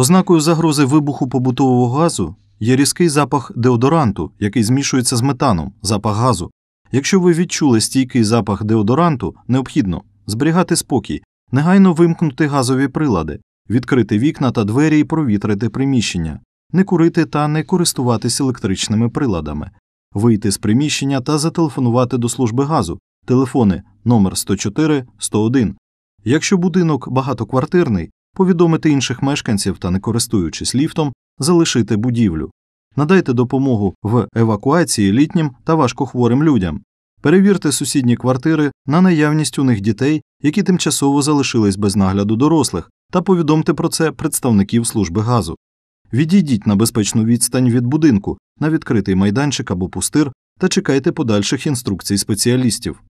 Ознакою загрози вибуху побутового газу є різкий запах деодоранту, який змішується з метаном, запах газу. Якщо ви відчули стійкий запах деодоранту, необхідно зберігати спокій, негайно вимкнути газові прилади, відкрити вікна та двері і провітрити приміщення, не курити та не користуватись електричними приладами, вийти з приміщення та зателефонувати до служби газу, телефони номер 104 101. Якщо будинок багатоквартирний, повідомити інших мешканців та, не користуючись ліфтом, залишити будівлю, надайте допомогу в евакуації літнім та важкохворим людям, перевірте сусідні квартири на наявність у них дітей, які тимчасово залишились без нагляду дорослих, та повідомте про це представників служби газу. Відійдіть на безпечну відстань від будинку, на відкритий майданчик або пустир та чекайте подальших інструкцій спеціалістів.